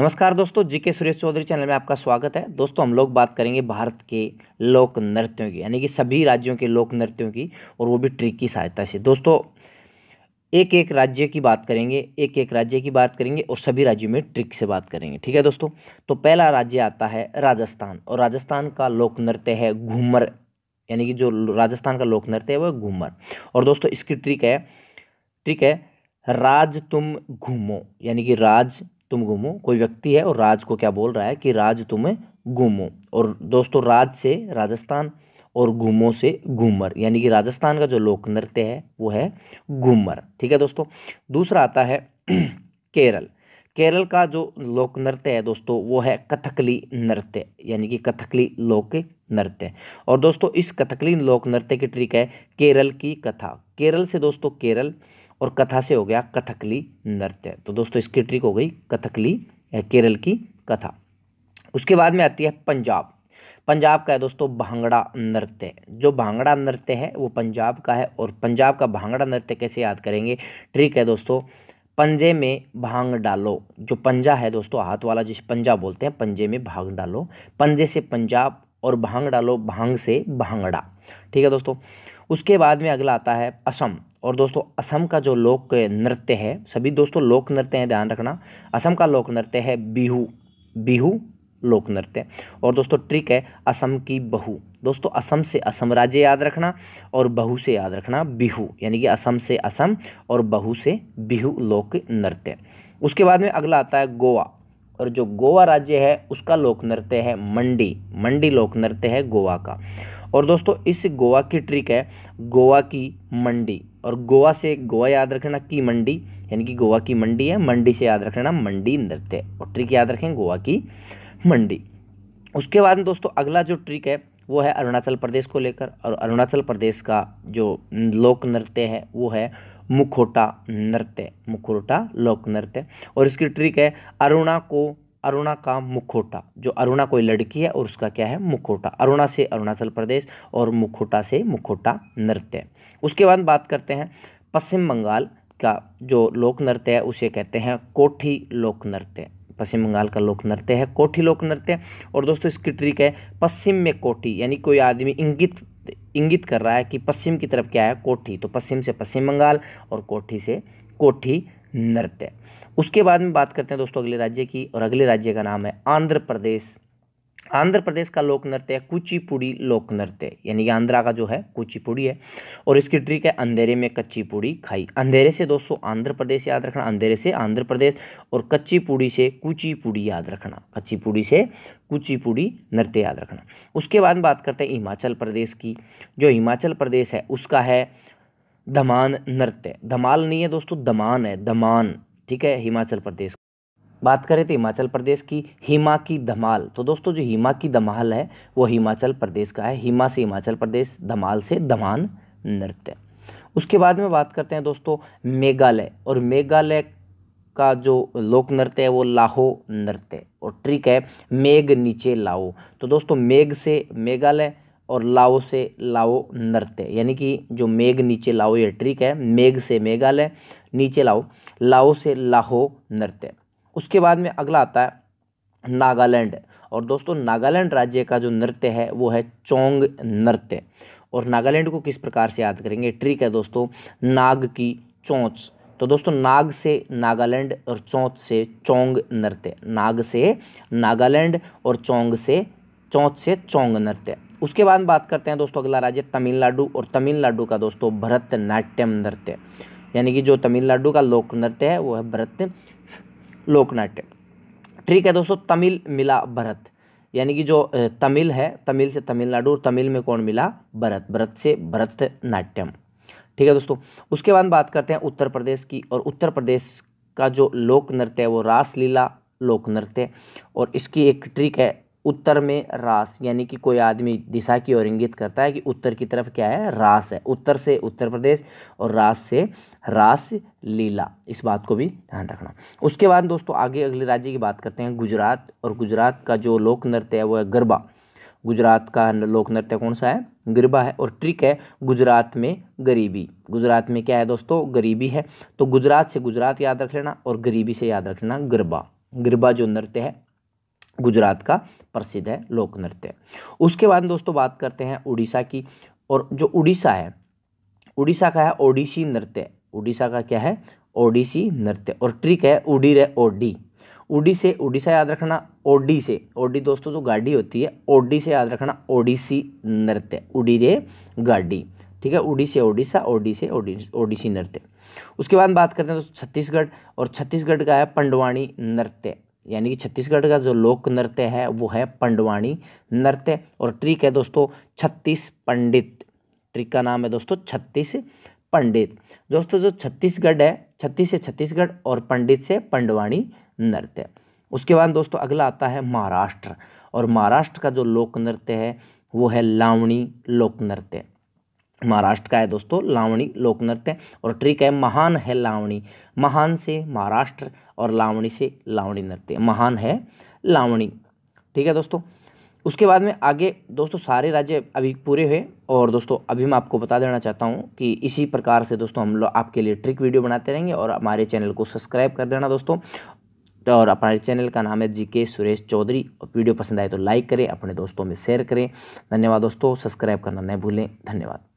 नमस्कार दोस्तों जी के सुरेश चौधरी चैनल में आपका स्वागत है दोस्तों हम लोग बात करेंगे भारत के लोक नृत्यों की यानी कि सभी राज्यों के लोक नृत्यों की और वो भी ट्रिक की सहायता से दोस्तों एक एक राज्य की बात करेंगे एक एक राज्य की बात करेंगे और सभी राज्यों में ट्रिक से बात करेंगे ठीक है दोस्तों तो पहला राज्य आता है राजस्थान और राजस्थान का लोक नृत्य है घूमर यानी कि जो राजस्थान का लोक नृत्य है वह घूमर और दोस्तों इसकी ट्रिक है ट्रिक है राज तुम घूमो यानी कि राज तुम घूमो कोई व्यक्ति है और राज को क्या बोल रहा है कि राज तुम्हें घूमो और दोस्तों राज से राजस्थान और घूमो से घूमर यानी कि राजस्थान का जो लोक नृत्य है वो है घूमर ठीक है दोस्तों दूसरा आता है केरल केरल का जो लोक नृत्य है दोस्तों वो है कथकली नृत्य यानी कि कथकली लोक नृत्य और दोस्तों इस कथकली लोक नृत्य की ट्रिक है केरल की कथा केरल से दोस्तों केरल और कथा से हो गया कथकली नृत्य तो दोस्तों इसकी ट्रिक हो गई कथकली केरल की कथा उसके बाद में आती है पंजाब पंजाब का है दोस्तों भांगड़ा नृत्य जो भांगड़ा नृत्य है वो पंजाब का है और पंजाब का भांगड़ा नृत्य कैसे याद करेंगे ट्रिक है दोस्तों पंजे में भांग डालो जो पंजा है दोस्तों हाथ वाला जिसे पंजा बोलते हैं पंजे में भाग डालो पंजे से पंजाब और भांग डालो भांग से भांगड़ा ठीक है दोस्तों उसके बाद में अगला आता है असम और दोस्तों असम का जो लोक नृत्य है सभी दोस्तों लोक नृत्य हैं ध्यान रखना असम का लोक नृत्य है बिहू बिहू लोक नृत्य और दोस्तों ट्रिक है असम की बहू दोस्तों असम से असम राज्य याद रखना और बहू से याद रखना बिहू यानी कि असम से असम और बहू से बिहू लोक नृत्य उसके बाद में अगला आता है गोवा और जो गोवा राज्य है उसका लोक नृत्य है मंडी मंडी लोक नृत्य है गोवा का और दोस्तों इस गोवा की ट्रिक है गोवा की मंडी और गोवा से गोवा याद रखना की मंडी यानी कि गोवा की मंडी है मंडी से याद रखना मंडी नृत्य और ट्रिक याद रखें गोवा की मंडी उसके बाद में दोस्तों अगला जो ट्रिक है वो है अरुणाचल प्रदेश को लेकर और अरुणाचल प्रदेश का जो लोक नृत्य है वो है मुखोटा नृत्य मुखोटा लोक नृत्य और इसकी ट्रिक है अरुणा को अरुणा का मुखोटा जो अरुणा कोई लड़की है और उसका क्या है मुखोटा अरुणा से अरुणाचल प्रदेश और मुखोटा से मुखोटा नृत्य उसके बाद बात करते हैं पश्चिम बंगाल का जो लोक नृत्य है उसे कहते हैं कोठी लोक नृत्य पश्चिम बंगाल का लोक नृत्य है कोठी लोक नृत्य और दोस्तों इसकी ट्रिक है पश्चिम में कोठी यानी कोई आदमी इंगित इंगित कर रहा है कि पश्चिम की तरफ क्या है कोठी तो पश्चिम से पश्चिम बंगाल और कोठी से कोठी नृत्य उसके बाद में बात करते हैं दोस्तों अगले राज्य की और अगले राज्य का नाम है आंध्र प्रदेश आंध्र प्रदेश का लोक नृत्य है कुचिपुड़ी लोक नृत्य यानी कि आंध्रा का जो है कुचिपुड़ी है और इसकी ट्रिक है अंधेरे में कच्ची पुड़ी खाई अंधेरे से दोस्तों आंध्र प्रदेश याद रखना अंधेरे से आंध्र प्रदेश और कच्ची पुड़ी से कुचिपुड़ी याद रखना कच्ची पुड़ी से कुचिपुड़ी नृत्य याद रखना उसके बाद बात करते हैं हिमाचल प्रदेश की जो हिमाचल प्रदेश है उसका है दमान नृत्य धमाल नहीं है दोस्तों दमान है दमान ठीक है हिमाचल प्रदेश बात करें तो हिमाचल प्रदेश की हिमा की धमाल तो दोस्तों जो हिमा की धमाल है वो हिमाचल प्रदेश का है हिमा से हिमाचल प्रदेश धमाल से दमान नृत्य उसके बाद में बात करते हैं दोस्तों मेघालय और मेघालय का जो लोक नृत्य है वो लाहो नृत्य और ट्रिक है मेघ नीचे लाओ तो दोस्तों मेघ से मेघालय और लाओ से लाओ नृत्य यानी कि जो मेघ नीचे लाओ ये ट्रिक है मेघ से मेघालय नीचे लाओ लाओ से लाहो नृत्य उसके बाद में अगला आता है नागालैंड और दोस्तों नागालैंड राज्य का जो नृत्य है वो है चोंग नृत्य और नागालैंड को किस प्रकार से याद करेंगे ट्रिक है दोस्तों नाग की चोंच तो दोस्तों नाग से नागालैंड और चौंच से चोंग नृत्य नाग से नागालैंड और चोंग से चौंच से चोंग नृत्य उसके बाद बात करते हैं दोस्तों अगला राज्य तमिलनाडु और तमिलनाडु का दोस्तों भरतनाट्यम नृत्य यानी कि जो तमिलनाडु का लोक नृत्य है वो है भरत लोकनाट्य ठीक है दोस्तों तमिल मिला भरत यानी कि जो तमिल है तमिल से तमिलनाडु और तमिल में कौन मिला भरत भरत से भरतनाट्यम ठीक है दोस्तों उसके बाद बात करते हैं उत्तर प्रदेश की और उत्तर प्रदेश का जो लोक नृत्य है वो रासलीला लोक नृत्य और इसकी एक ट्रिक है उत्तर में रास यानी कि कोई आदमी दिशा की ओर इंगित करता है कि उत्तर की तरफ क्या है रास है उत्तर से उत्तर प्रदेश और रास से रास लीला इस बात को भी ध्यान रखना उसके बाद दोस्तों आगे अगले राज्य की बात करते हैं गुजरात और गुजरात का जो लोक नृत्य है वो है गरबा गुजरात का लोक नृत्य कौन सा है गरबा है और ट्रिक है गुजरात में गरीबी गुजरात में क्या है दोस्तों गरीबी है तो गुजरात से गुजरात याद रख लेना और गरीबी से याद रख लेना गरबा गरबा जो नृत्य है गुजरात का प्रसिद्ध है लोक नृत्य उसके बाद दोस्तों बात करते हैं उड़ीसा की और जो उड़ीसा है उड़ीसा का है ओडिसी नृत्य उड़ीसा का क्या है ओडिसी नृत्य और ट्रिक है उडी रे ओडी उडी से उड़ीसा याद रखना ओडी से ओडी दोस्तों जो गाड़ी होती है ओडी से याद रखना ओडिसी नृत्य उडी रे गाड़ी ठीक है उड़ी से ओडिशा ओडी से ओडिसी नृत्य उसके बाद बात करते हैं तो छत्तीसगढ़ और छत्तीसगढ़ का है पंडवाणी नृत्य यानी कि छत्तीसगढ़ का जो लोक नृत्य है वो है पंडवाणी नृत्य और ट्रिक है दोस्तों छत्तीस पंडित ट्रिक का नाम है दोस्तों छत्तीस पंडित दोस्तों जो छत्तीसगढ़ है छत्तीस से छत्तीसगढ़ और पंडित से पंडवाणी नृत्य उसके बाद दोस्तों अगला आता है महाराष्ट्र और महाराष्ट्र का जो लोक नृत्य है वो है लावणी लोक नृत्य महाराष्ट्र का है दोस्तों लावणी लोक नृत्य और ट्रिक है महान है लावणी महान से महाराष्ट्र और लावणी से लावणी नृत्य महान है लावणी ठीक है दोस्तों उसके बाद में आगे दोस्तों सारे राज्य अभी पूरे हुए और दोस्तों अभी मैं आपको बता देना चाहता हूँ कि इसी प्रकार से दोस्तों हम लोग आपके लिए ट्रिक वीडियो बनाते रहेंगे और हमारे चैनल को सब्सक्राइब कर देना दोस्तों तो और हमारे चैनल का नाम है जी के सुरेश चौधरी और वीडियो पसंद आए तो लाइक करें अपने दोस्तों में शेयर करें धन्यवाद दोस्तों सब्सक्राइब करना न भूलें धन्यवाद